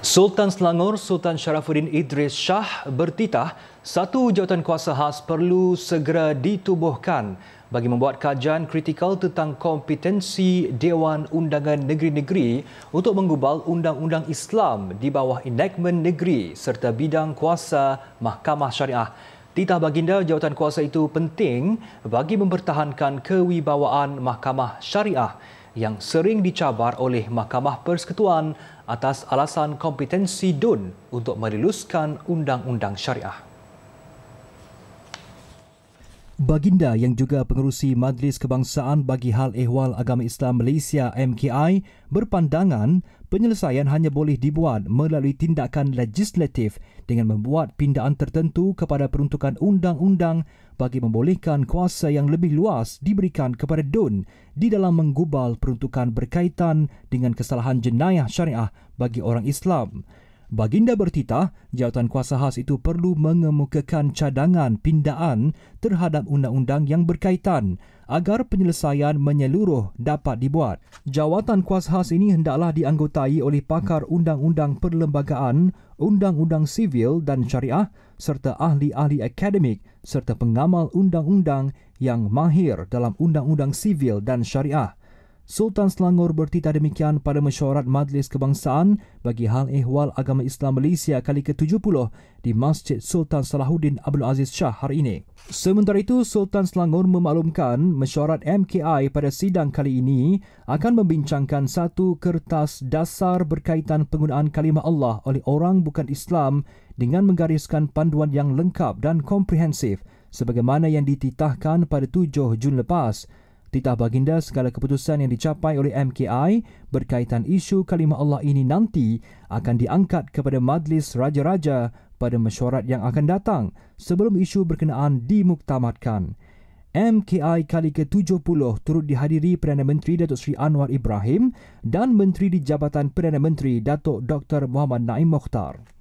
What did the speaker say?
Sultan Selangor Sultan Sharafuddin Idris Shah bertitah satu jawatan kuasa khas perlu segera ditubuhkan bagi membuat kajian kritikal tentang kompetensi Dewan Undangan Negeri-Negeri untuk menggubal Undang-Undang Islam di bawah Enakmen negeri serta bidang kuasa Mahkamah Syariah. Titah baginda jawatan kuasa itu penting bagi mempertahankan kewibawaan Mahkamah Syariah yang sering dicabar oleh Mahkamah Persekutuan atas alasan kompetensi DUN untuk meliluskan undang-undang syariah. Baginda yang juga pengerusi Majlis Kebangsaan bagi Hal Ehwal Agama Islam Malaysia MKI berpandangan penyelesaian hanya boleh dibuat melalui tindakan legislatif dengan membuat pindaan tertentu kepada peruntukan undang-undang bagi membolehkan kuasa yang lebih luas diberikan kepada DUN di dalam menggubal peruntukan berkaitan dengan kesalahan jenayah syariah bagi orang Islam. Baginda bertitah, jawatan kuasa khas itu perlu mengemukakan cadangan pindaan terhadap undang-undang yang berkaitan agar penyelesaian menyeluruh dapat dibuat. Jawatan kuasa khas ini hendaklah dianggotai oleh pakar undang-undang perlembagaan, undang-undang sivil dan syariah serta ahli-ahli akademik serta pengamal undang-undang yang mahir dalam undang-undang sivil dan syariah. Sultan Selangor bertitah demikian pada mesyuarat Majlis Kebangsaan bagi Hal Ehwal Agama Islam Malaysia kali ke-70 di Masjid Sultan Salahuddin Abdul Aziz Shah hari ini. Sementara itu, Sultan Selangor memaklumkan mesyuarat MKI pada sidang kali ini akan membincangkan satu kertas dasar berkaitan penggunaan kalimah Allah oleh orang bukan Islam dengan menggariskan panduan yang lengkap dan komprehensif sebagaimana yang dititahkan pada 7 Jun lepas. Titah baginda segala keputusan yang dicapai oleh MKI berkaitan isu kalimah Allah ini nanti akan diangkat kepada Majlis Raja-Raja pada mesyuarat yang akan datang sebelum isu berkenaan dimuktamadkan. MKI kali ke-70 turut dihadiri Perdana Menteri Datuk Seri Anwar Ibrahim dan Menteri di Jabatan Perdana Menteri Datuk Dr. Muhammad Naim Mokhtar.